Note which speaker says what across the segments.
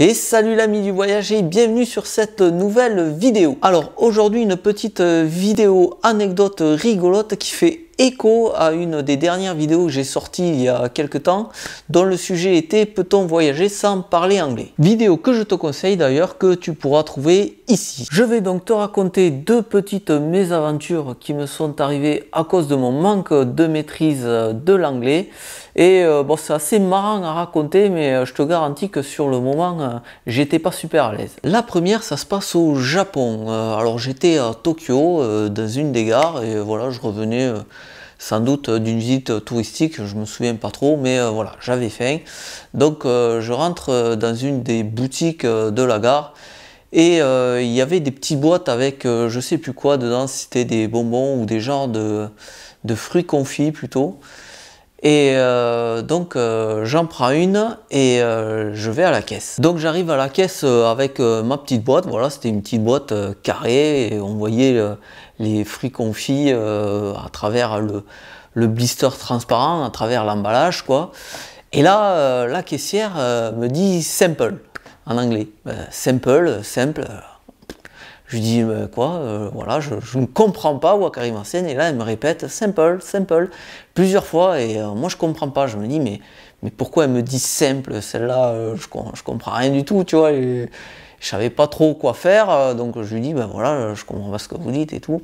Speaker 1: Et salut l'ami du voyage et bienvenue sur cette nouvelle vidéo. Alors aujourd'hui une petite euh, vidéo anecdote rigolote qui fait écho à une des dernières vidéos que j'ai sorti il y a quelques temps, dont le sujet était Peut-on voyager sans parler anglais Vidéo que je te conseille d'ailleurs, que tu pourras trouver ici. Je vais donc te raconter deux petites mésaventures qui me sont arrivées à cause de mon manque de maîtrise de l'anglais. Et euh, bon, c'est assez marrant à raconter, mais euh, je te garantis que sur le moment, euh, j'étais pas super à l'aise. La première, ça se passe au Japon. alors j'étais à Tokyo, dans une des gares, et voilà, je revenais sans doute euh, d'une visite touristique, je me souviens pas trop, mais euh, voilà, j'avais faim. Donc euh, je rentre dans une des boutiques de la gare et il y avait des petites boîtes avec je sais plus quoi dedans, c'était des bonbons ou des genres de, fruits confits plutôt. Et donc j'en prends une et je vais à la caisse. Donc j'arrive à la caisse avec ma petite boîte. Voilà, c'était une petite boîte carrée et on voyait les fruits confits euh, à travers le, blister transparent, à travers l'emballage, quoi. Et là, euh, la caissière euh, me dit simple en anglais. simple, simple. Je dis quoi, voilà, je, ne comprends pas Ancien. Et là, elle me répète simple, simple, plusieurs fois. Et moi, je ne comprends pas. Je me dis mais mais pourquoi elle me dit simple Celle-là, euh, je, ne comprends rien du tout, tu vois. Et, je savais pas trop quoi faire, euh, donc je lui dis, ben voilà, euh, je comprends pas ce que vous dites et tout.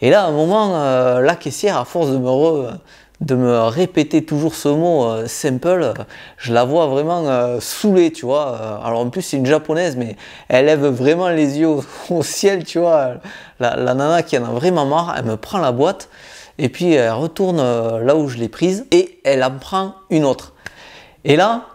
Speaker 1: Et là, à un moment, la caissière, à force de me, répéter toujours ce mot simple, je la vois vraiment saoulée, tu vois. Alors en plus, c'est une japonaise, mais elle lève vraiment les yeux au, ciel, tu vois. la, nana qui en a vraiment marre, elle me prend la boîte, et puis elle retourne là où je l'ai prise, et elle en prend une autre. Et là,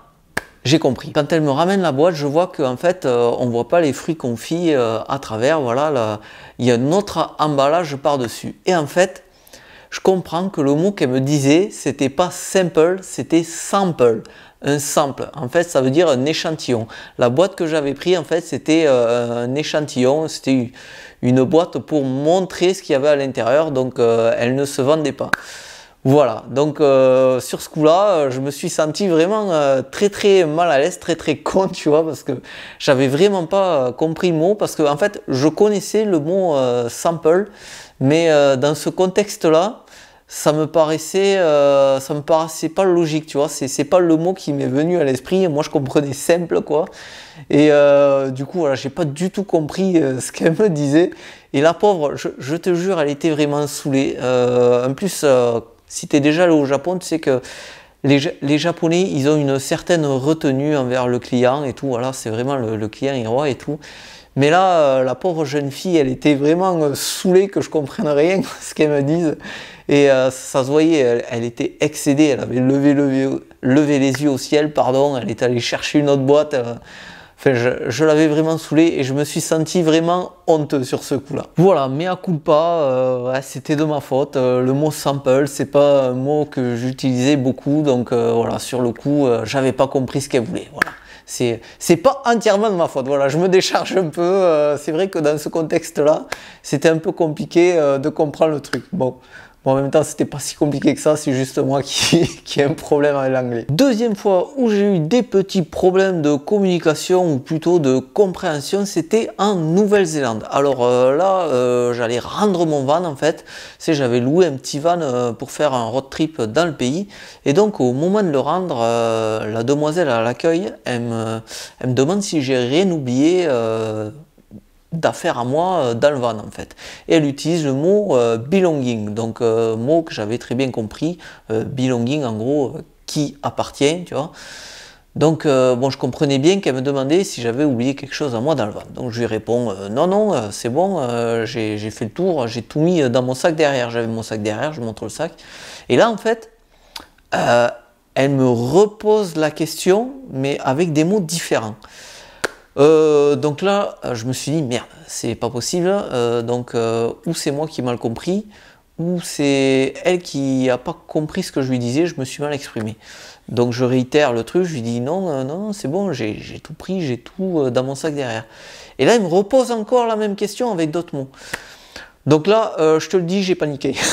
Speaker 1: j'ai compris. Quand elle me ramène la boîte, je vois qu'en fait, euh, on ne voit pas les fruits confits euh, à travers. Voilà, il y a un autre emballage par-dessus. Et en fait, je comprends que le mot qu'elle me disait, c'était pas simple, c'était sample. Un sample, en fait, ça veut dire un échantillon. La boîte que j'avais pris, en fait, c'était euh, un échantillon, c'était une boîte pour montrer ce qu'il y avait à l'intérieur, donc elle ne se vendait pas. Voilà, donc euh, sur ce coup-là, euh, je me suis senti vraiment euh, très très mal à l'aise, très très con, tu vois, parce que j'avais vraiment pas compris le mot, parce que en fait, je connaissais le mot sample, mais dans ce contexte-là, ça me paraissait, ça me paraissait pas logique, tu vois, c'est pas le mot qui m'est venu à l'esprit, moi je comprenais simple, quoi, et du coup, voilà, j'ai pas du tout compris ce qu'elle me disait, et la pauvre, je, je, te jure, elle était vraiment saoulée, en plus si tu es déjà allé au Japon, tu sais que les, Japonais, ils ont une certaine retenue envers le client et tout. Voilà, c'est vraiment le, client est roi et tout. Mais là, euh, la pauvre jeune fille, elle était vraiment euh, saoulée que je comprenne rien ce qu'elle me dise. Et euh, ça se voyait, elle, était excédée, elle avait levé, levé les yeux au ciel, pardon, elle est allée chercher une autre boîte. Enfin, je, l'avais vraiment saoulé et je me suis senti vraiment honteux sur ce coup-là. Voilà, mais à coup pas, c'était de ma faute. Euh, le mot sample, c'est pas un mot que j'utilisais beaucoup, donc euh, voilà, sur le coup, euh, j'avais pas compris ce qu'elle voulait. Voilà. C'est pas entièrement de ma faute, voilà, je me décharge un peu. c'est vrai que dans ce contexte-là, c'était un peu compliqué de comprendre le truc. Bon, Bon, en même temps, c'était pas si compliqué que ça, c'est juste moi qui, qui ai un problème avec l'anglais. Deuxième fois où j'ai eu des petits problèmes de communication ou plutôt de compréhension, c'était en Nouvelle-Zélande. Alors euh, là, euh, j'allais rendre mon van en fait. C'est j'avais loué un petit van euh, pour faire un road trip dans le pays. Et donc, au moment de le rendre, la demoiselle à l'accueil, elle, me demande si j'ai rien oublié d'affaires à moi euh, dans le van en fait. Et elle utilise le mot euh, belonging, donc euh, mot que j'avais très bien compris, belonging en gros qui appartient, tu vois. Donc bon, je comprenais bien qu'elle me demandait si j'avais oublié quelque chose à moi dans le van. Donc je lui réponds non non, c'est bon, j'ai fait le tour, j'ai tout mis dans mon sac derrière. J'avais mon sac derrière, je montre le sac. Et là en fait, elle me repose la question, mais avec des mots différents. Euh, donc là, euh, je me suis dit, merde, c'est pas possible. Euh, donc, ou c'est moi qui ai mal compris, ou c'est elle qui a pas compris ce que je lui disais, je me suis mal exprimé. Donc, je réitère le truc, je lui dis, non, non, c'est bon, j'ai tout pris, j'ai tout dans mon sac derrière. Et là, il me repose encore la même question avec d'autres mots. Donc là, je te le dis, j'ai paniqué.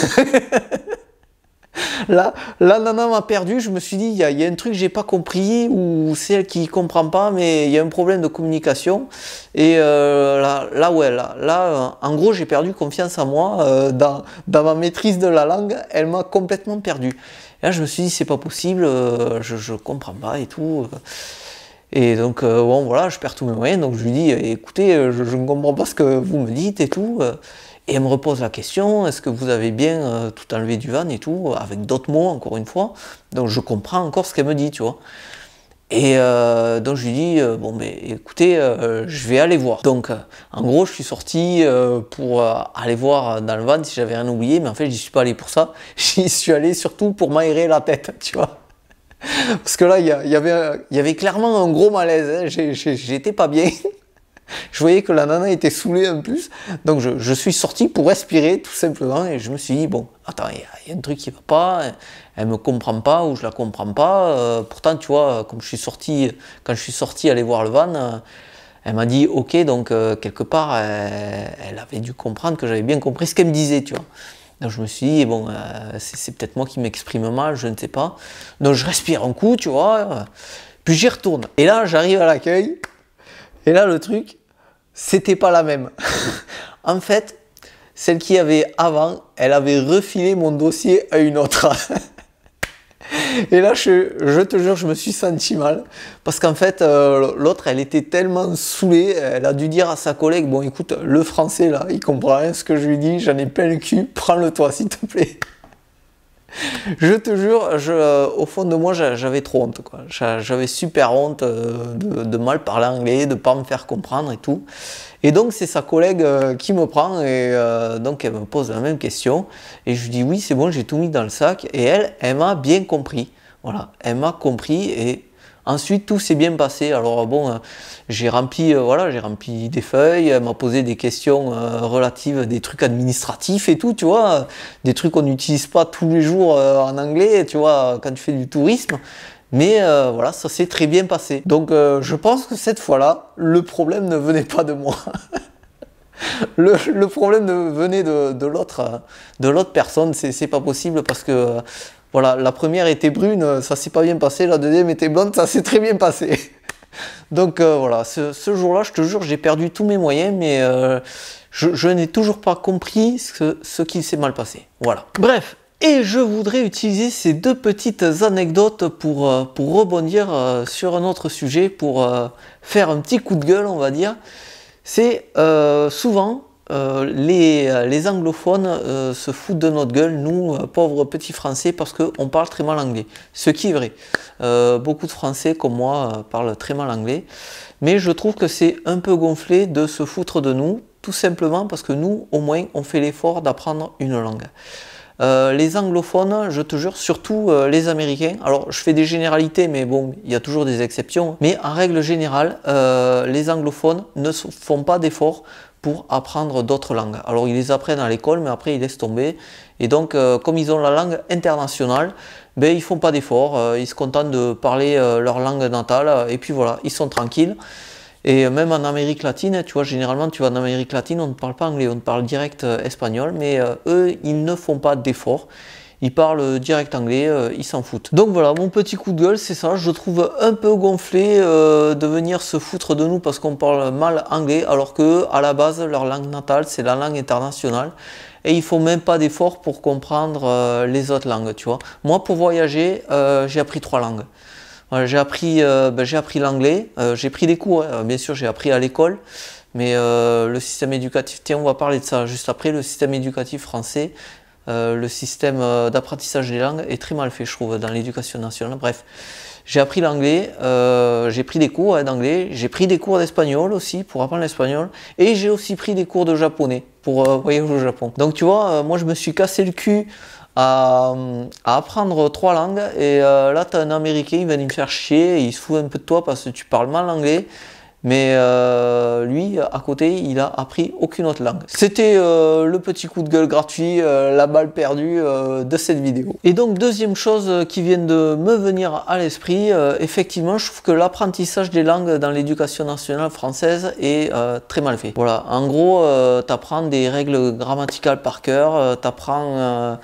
Speaker 1: là, là, Nana m'a perdu. Je me suis dit, il y, a un truc que j'ai pas compris ou c'est elle qui comprend pas, mais il y a un problème de communication. Et euh, là, là, ouais, là, là, en gros, j'ai perdu confiance en moi euh, dans, ma maîtrise de la langue. Elle m'a complètement perdu. là, je me suis dit, c'est pas possible, euh, je, je comprends pas et tout. Et donc, bon, voilà, je perds tous mes moyens. Donc, je lui dis, écoutez, je ne comprends pas ce que vous me dites et tout. Et elle me repose la question, est-ce que vous avez bien euh, tout enlevé du van et tout, avec d'autres mots encore une fois. Donc je comprends encore ce qu'elle me dit, tu vois. Et euh, donc je lui dis, euh, bon mais écoutez, je vais aller voir. Donc en gros je suis sorti pour aller voir dans le van si j'avais rien oublié, mais en fait je j'y suis pas allé pour ça. J'y suis allé surtout pour m'aérer la tête, tu vois. Parce que là, il y, avait, y avait clairement un gros malaise, hein. j'étais pas bien. je voyais que la nana était saoulée en plus. Donc je, suis sorti pour respirer tout simplement et je me suis dit, bon, attends, il y, a un truc qui va pas, elle me comprend pas ou je la comprends pas. Euh, pourtant, tu vois, comme je suis sorti, quand je suis sorti aller voir le van, euh, elle m'a dit, ok, donc euh, quelque part, elle, elle avait dû comprendre que j'avais bien compris ce qu'elle me disait, tu vois. Donc je me suis dit, bon, c'est peut-être moi qui m'exprime mal, je ne sais pas. Donc je respire un coup, tu vois, puis j'y retourne. Et là, j'arrive à l'accueil, et là, le truc, c'était pas la même. en fait, celle qui avait avant, elle avait refilé mon dossier à une autre. Et là, je, te jure, je me suis senti mal. Parce qu'en fait, euh, l'autre, elle était tellement saoulée, elle a dû dire à sa collègue, bon écoute, le français là, il comprend rien ce que je lui dis, j'en ai plein le cul, prends-le toi s'il te plaît. je te jure, euh, au fond de moi, j'avais trop honte. J'avais super honte euh, de, mal parler anglais, de pas me faire comprendre et tout. Et donc, c'est sa collègue euh, qui me prend et donc elle me pose la même question. Et je lui dis oui, c'est bon, j'ai tout mis dans le sac. Et elle, elle m'a bien compris. Voilà, elle m'a compris et Ensuite, tout s'est bien passé. Alors bon, euh, j'ai rempli, euh, voilà, j'ai rempli des feuilles, elle euh, m'a posé des questions relatives, à des trucs administratifs et tout, tu vois, des trucs qu'on n'utilise pas tous les jours en anglais, tu vois, quand tu fais du tourisme. Mais voilà, ça s'est très bien passé. Donc je pense que cette fois-là, le problème ne venait pas de moi. le, problème venait de, de l'autre personne. C'est pas possible parce que voilà, la première était brune, ça s'est pas bien passé, la deuxième était blonde, ça s'est très bien passé. Donc euh, voilà, ce, jour-là, je te jure, j'ai perdu tous mes moyens, mais euh, je, n'ai toujours pas compris ce, qui s'est mal passé. Voilà. Bref, et je voudrais utiliser ces deux petites anecdotes pour euh, rebondir sur un autre sujet, pour faire un petit coup de gueule, on va dire. C'est souvent, euh, euh, les, anglophones euh, se foutent de notre gueule, nous, pauvres petits français, parce qu'on parle très mal anglais. Ce qui est vrai. beaucoup de français, comme moi, parlent très mal anglais. Mais je trouve que c'est un peu gonflé de se foutre de nous, tout simplement parce que nous, au moins, on fait l'effort d'apprendre une langue. Euh, les anglophones, je te jure, surtout euh, les américains, alors je fais des généralités, mais bon, il y a toujours des exceptions, mais en règle générale, euh, les anglophones ne font pas d'efforts pour apprendre d'autres langues. Alors ils les apprennent à l'école, mais après ils laissent tomber. Et donc, comme ils ont la langue internationale, ben, ils font pas d'efforts, ils se contentent de parler leur langue natale, et puis voilà, ils sont tranquilles. Et même en Amérique latine, tu vois, généralement, tu vas en Amérique latine, on ne parle pas anglais, on parle direct euh, espagnol, mais euh, eux, ils ne font pas d'efforts. Ils parlent direct anglais, euh, ils s'en foutent. Donc voilà, mon petit coup de gueule, c'est ça. Je trouve un peu gonflé de venir se foutre de nous parce qu'on parle mal anglais, alors que à la base, leur langue natale, c'est la langue internationale. Et ils font même pas d'efforts pour comprendre les autres langues, tu vois. Moi, pour voyager, j'ai appris trois langues. Euh, j'ai appris, euh, ben, appris l'anglais, euh, j'ai pris des cours, hein. bien sûr, j'ai appris à l'école, mais le système éducatif, tiens, on va parler de ça juste après, le système éducatif français, le système d'apprentissage des langues est très mal fait, je trouve, dans l'éducation nationale. Bref, j'ai appris l'anglais, j'ai pris des cours hein, d'anglais, j'ai pris des cours d'espagnol aussi pour apprendre l'espagnol, et j'ai aussi pris des cours de japonais pour voyager au Japon. Donc tu vois, moi je me suis cassé le cul à, apprendre trois langues. Et euh, là, tu un Américain, il vient me faire chier, il se fout un peu de toi parce que tu parles mal anglais. Mais euh, lui, à côté, il a appris aucune autre langue. C'était euh, le petit coup de gueule gratuit, la balle perdue de cette vidéo. Et donc, deuxième chose qui vient de me venir à l'esprit, effectivement, je trouve que l'apprentissage des langues dans l'éducation nationale française est très mal fait. Voilà, en gros, tu apprends des règles grammaticales par cœur, tu apprends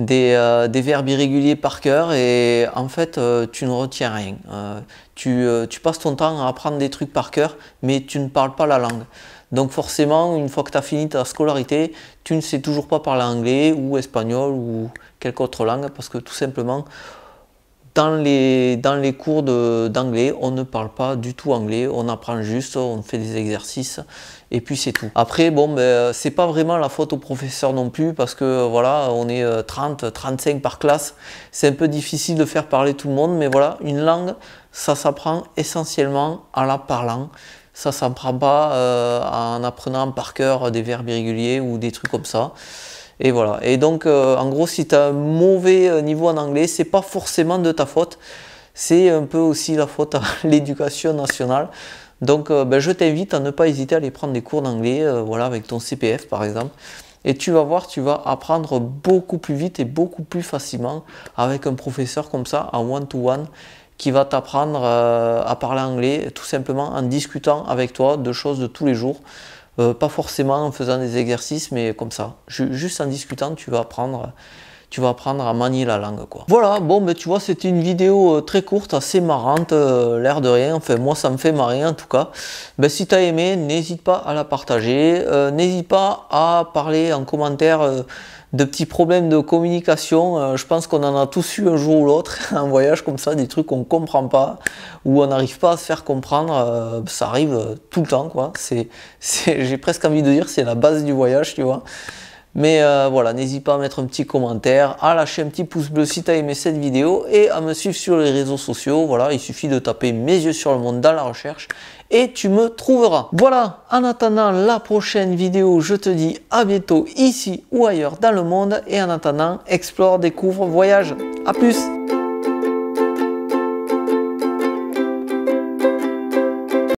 Speaker 1: euh, des, verbes irréguliers par cœur et en fait euh, tu ne retiens rien. Euh, tu, tu, passes ton temps à apprendre des trucs par cœur mais tu ne parles pas la langue. Donc forcément une fois que tu as fini ta scolarité tu ne sais toujours pas parler anglais ou espagnol ou quelque autre langue parce que tout simplement dans les, dans les cours d'anglais, on ne parle pas du tout anglais, on apprend juste, on fait des exercices et puis c'est tout. Après, bon, ben, c'est pas vraiment la faute au professeur non plus parce que voilà, on est 30, euh, 35 par classe, c'est un peu difficile de faire parler tout le monde, mais voilà, une langue, ça s'apprend essentiellement en la parlant ça s'apprend pas euh, en apprenant par cœur des verbes irréguliers ou des trucs comme ça. Et voilà. Et donc, euh, en gros, si tu as un mauvais euh, niveau en anglais, c'est pas forcément de ta faute. C'est un peu aussi la faute à l'éducation nationale. Donc, euh, ben, je t'invite à ne pas hésiter à aller prendre des cours d'anglais, voilà, avec ton CPF par exemple. Et tu vas voir, tu vas apprendre beaucoup plus vite et beaucoup plus facilement avec un professeur comme ça, en one to one, qui va t'apprendre à parler anglais tout simplement en discutant avec toi de choses de tous les jours. Euh, pas forcément en faisant des exercices, mais comme ça. juste en discutant, tu vas apprendre tu vas apprendre à manier la langue quoi. Voilà, bon ben tu vois c'était une vidéo euh, très courte, assez marrante, euh, l'air de rien, enfin moi ça me fait marrer en tout cas. Ben, si as aimé, n'hésite pas à la partager, euh, n'hésite pas à parler en commentaire de petits problèmes de communication. je pense qu'on en a tous eu un jour ou l'autre, un voyage comme ça, des trucs qu'on comprend pas, où on n'arrive pas à se faire comprendre. ça arrive tout le temps, quoi. C'est, j'ai presque envie de dire, c'est la base du voyage, tu vois. Mais euh, voilà, n'hésite pas à mettre un petit commentaire, à lâcher un petit pouce bleu si tu as aimé cette vidéo et à me suivre sur les réseaux sociaux. Voilà, il suffit de taper mes yeux sur le monde dans la recherche et tu me trouveras. Voilà, en attendant la prochaine vidéo, je te dis à bientôt ici ou ailleurs dans le monde et en attendant, explore, découvre, voyage. À plus